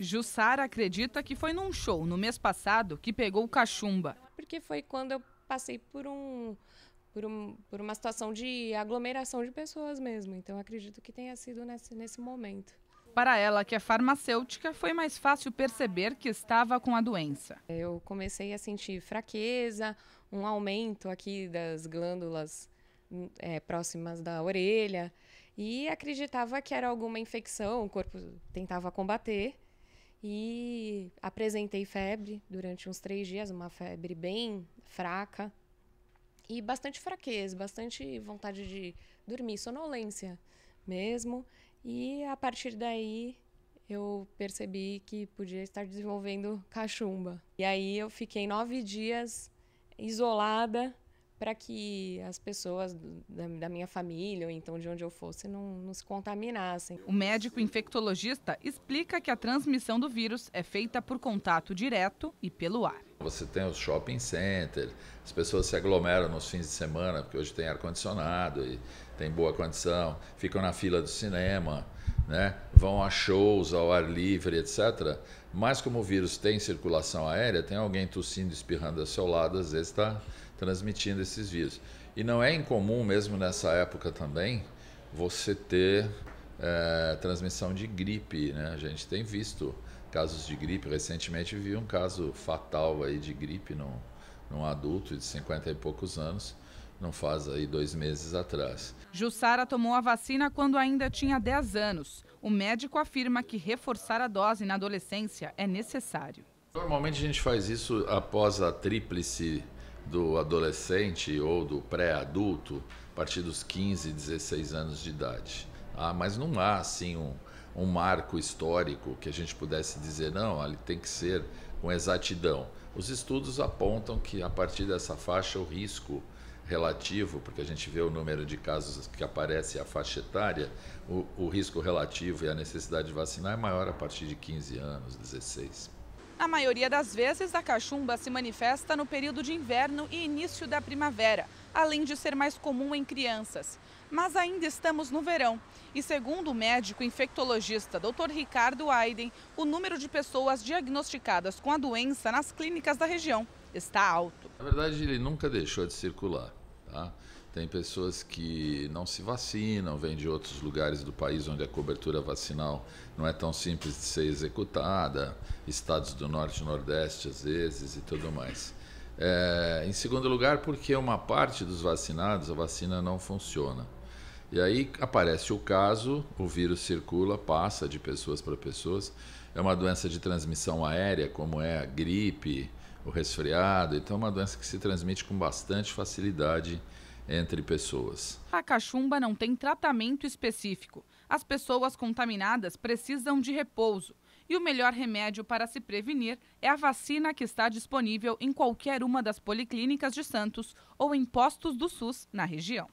Jussara acredita que foi num show no mês passado que pegou cachumba. Porque foi quando eu passei por um por, um, por uma situação de aglomeração de pessoas mesmo. Então acredito que tenha sido nesse, nesse momento. Para ela, que é farmacêutica, foi mais fácil perceber que estava com a doença. Eu comecei a sentir fraqueza, um aumento aqui das glândulas é, próximas da orelha e acreditava que era alguma infecção, o corpo tentava combater. E apresentei febre durante uns três dias, uma febre bem fraca. E bastante fraqueza, bastante vontade de dormir, sonolência mesmo. E a partir daí eu percebi que podia estar desenvolvendo cachumba. E aí eu fiquei nove dias isolada para que as pessoas da, minha família ou então de onde eu fosse não, não, se contaminassem. O médico infectologista explica que a transmissão do vírus é feita por contato direto e pelo ar. Você tem os shopping centers, as pessoas se aglomeram nos fins de semana, porque hoje tem ar-condicionado e tem boa condição, ficam na fila do cinema né? vão a shows ao ar livre, etc. Mas como o vírus tem circulação aérea, tem alguém tossindo, espirrando ao seu lado, às vezes está transmitindo esses vírus. E não é incomum, mesmo nessa época também, você ter é, transmissão de gripe. Né? A gente tem visto casos de gripe. Recentemente vi um caso fatal aí de gripe num, num adulto de 50 e poucos anos não faz aí dois meses atrás. Jussara tomou a vacina quando ainda tinha 10 anos. O médico afirma que reforçar a dose na adolescência é necessário. Normalmente a gente faz isso após a tríplice do adolescente ou do pré-adulto, a partir dos 15, 16 anos de idade. Ah, mas não há assim um, um marco histórico que a gente pudesse dizer, não, ele tem que ser com exatidão. Os estudos apontam que a partir dessa faixa o risco relativo, porque a gente vê o número de casos que aparece a faixa etária, o, o risco relativo e a necessidade de vacinar é maior a partir de 15 anos, 16. A maioria das vezes, a cachumba se manifesta no período de inverno e início da primavera, além de ser mais comum em crianças. Mas ainda estamos no verão. E segundo o médico infectologista Dr. Ricardo Aiden, o número de pessoas diagnosticadas com a doença nas clínicas da região está alto. Na verdade, ele nunca deixou de circular. Tá? Tem pessoas que não se vacinam, vêm de outros lugares do país onde a cobertura vacinal não é tão simples de ser executada, estados do norte e nordeste às vezes e tudo mais. É, em segundo lugar, porque uma parte dos vacinados a vacina não funciona. E aí aparece o caso, o vírus circula, passa de pessoas para pessoas. É uma doença de transmissão aérea, como é a gripe, o resfriado. Então, é uma doença que se transmite com bastante facilidade entre pessoas. A cachumba não tem tratamento específico. As pessoas contaminadas precisam de repouso. E o melhor remédio para se prevenir é a vacina que está disponível em qualquer uma das policlínicas de Santos ou em postos do SUS na região.